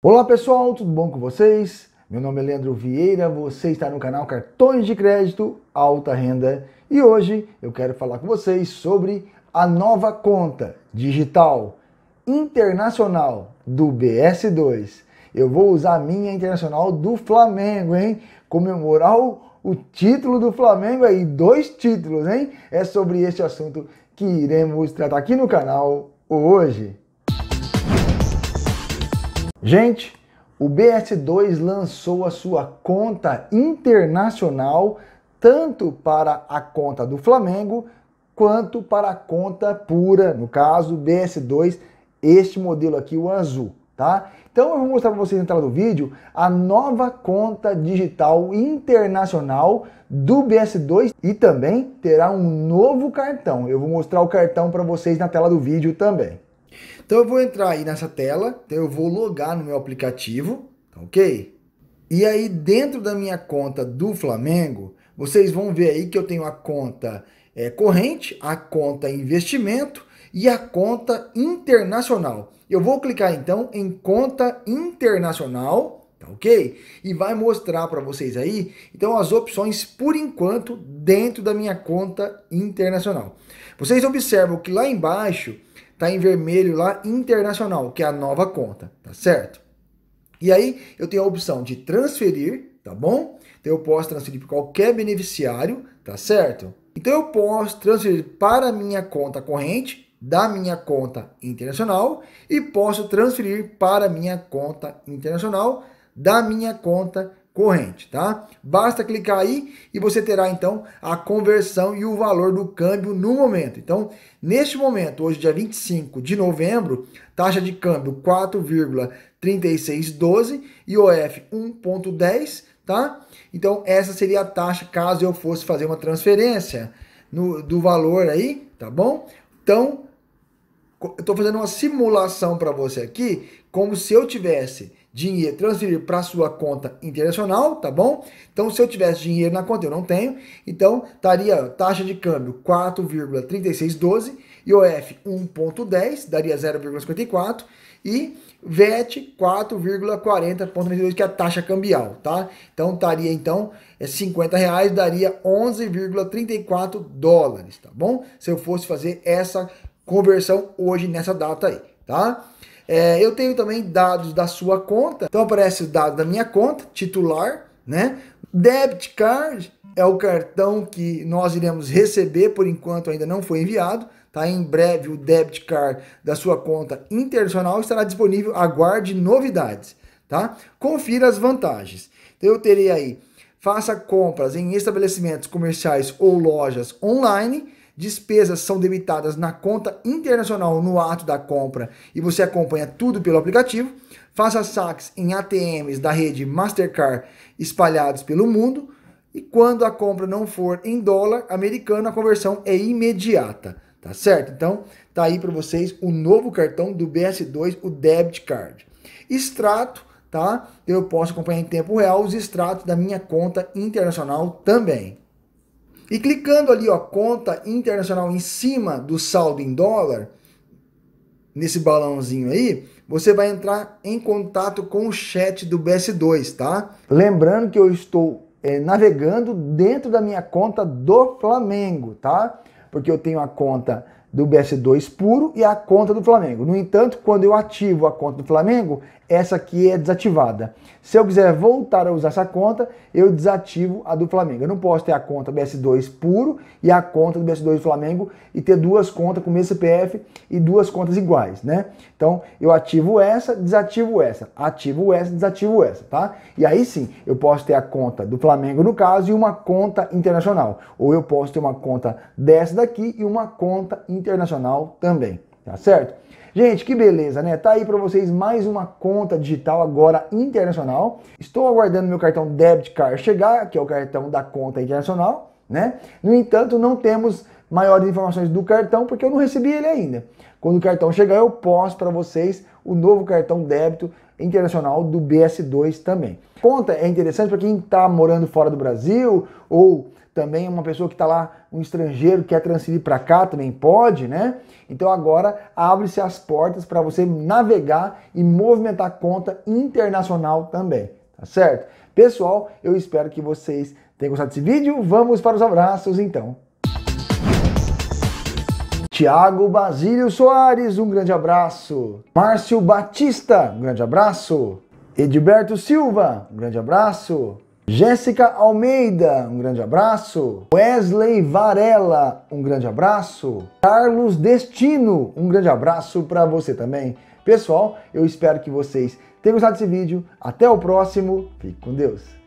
Olá pessoal, tudo bom com vocês? Meu nome é Leandro Vieira, você está no canal Cartões de Crédito Alta Renda e hoje eu quero falar com vocês sobre a nova conta digital internacional do BS2. Eu vou usar a minha internacional do Flamengo, hein? Comemorar o título do Flamengo aí, dois títulos, hein? É sobre este assunto que iremos tratar aqui no canal hoje. Gente, o BS2 lançou a sua conta internacional tanto para a conta do Flamengo quanto para a conta pura, no caso BS2, este modelo aqui, o azul, tá? Então eu vou mostrar para vocês na tela do vídeo a nova conta digital internacional do BS2 e também terá um novo cartão. Eu vou mostrar o cartão para vocês na tela do vídeo também. Então eu vou entrar aí nessa tela, então eu vou logar no meu aplicativo, tá ok? E aí dentro da minha conta do Flamengo, vocês vão ver aí que eu tenho a conta é, corrente, a conta investimento e a conta internacional. Eu vou clicar então em conta internacional, tá ok? E vai mostrar para vocês aí, então, as opções por enquanto dentro da minha conta internacional. Vocês observam que lá embaixo tá em vermelho lá internacional, que é a nova conta, tá certo? E aí eu tenho a opção de transferir, tá bom? Então eu posso transferir para qualquer beneficiário, tá certo? Então eu posso transferir para minha conta corrente, da minha conta internacional e posso transferir para minha conta internacional da minha conta corrente, tá? Basta clicar aí e você terá então a conversão e o valor do câmbio no momento. Então, neste momento, hoje dia 25 de novembro, taxa de câmbio 4,3612 e OF 1.10, tá? Então, essa seria a taxa caso eu fosse fazer uma transferência no, do valor aí, tá bom? Então, eu estou fazendo uma simulação para você aqui, como se eu tivesse dinheiro, transferir para sua conta internacional, tá bom? Então, se eu tivesse dinheiro na conta, eu não tenho. Então, estaria taxa de câmbio 4,3612, IOF 1,10, daria 0,54 e VET 4,40,92, que é a taxa cambial, tá? Então, estaria, então, é 50 reais, daria 11,34 dólares, tá bom? Se eu fosse fazer essa conversão hoje nessa data aí, tá? É, eu tenho também dados da sua conta. Então aparece o dado da minha conta, titular, né? Debit card é o cartão que nós iremos receber, por enquanto ainda não foi enviado. Tá? Em breve o debit card da sua conta internacional estará disponível. Aguarde novidades. Tá? Confira as vantagens. Então, eu terei aí, faça compras em estabelecimentos comerciais ou lojas online despesas são debitadas na conta internacional no ato da compra e você acompanha tudo pelo aplicativo, faça saques em ATMs da rede Mastercard espalhados pelo mundo e quando a compra não for em dólar americano, a conversão é imediata, tá certo? Então, tá aí para vocês o novo cartão do BS2, o Debit Card. Extrato, tá? Eu posso acompanhar em tempo real os extratos da minha conta internacional também. E clicando ali, ó, conta internacional em cima do saldo em dólar, nesse balãozinho aí, você vai entrar em contato com o chat do BS2, tá? Lembrando que eu estou é, navegando dentro da minha conta do Flamengo, tá? Porque eu tenho a conta do BS2 puro e a conta do Flamengo. No entanto, quando eu ativo a conta do Flamengo, essa aqui é desativada. Se eu quiser voltar a usar essa conta, eu desativo a do Flamengo. Eu não posso ter a conta BS2 puro e a conta do BS2 do Flamengo e ter duas contas com o mesmo CPF e duas contas iguais, né? Então, eu ativo essa, desativo essa, ativo essa, desativo essa, tá? E aí sim, eu posso ter a conta do Flamengo no caso e uma conta internacional, ou eu posso ter uma conta dessa daqui e uma conta internacional internacional também, tá certo? Gente, que beleza, né? Tá aí para vocês mais uma conta digital agora internacional. Estou aguardando meu cartão debit card chegar, que é o cartão da conta internacional, né? No entanto, não temos maiores informações do cartão porque eu não recebi ele ainda. Quando o cartão chegar, eu posto para vocês o novo cartão débito internacional do BS2 também. Conta é interessante para quem está morando fora do Brasil ou também uma pessoa que está lá, um estrangeiro quer transferir para cá, também pode, né? Então agora abre-se as portas para você navegar e movimentar conta internacional também, tá certo? Pessoal, eu espero que vocês tenham gostado desse vídeo. Vamos para os abraços então. Tiago Basílio Soares, um grande abraço. Márcio Batista, um grande abraço. Edilberto Silva, um grande abraço. Jéssica Almeida, um grande abraço. Wesley Varela, um grande abraço. Carlos Destino, um grande abraço para você também. Pessoal, eu espero que vocês tenham gostado desse vídeo. Até o próximo. Fique com Deus.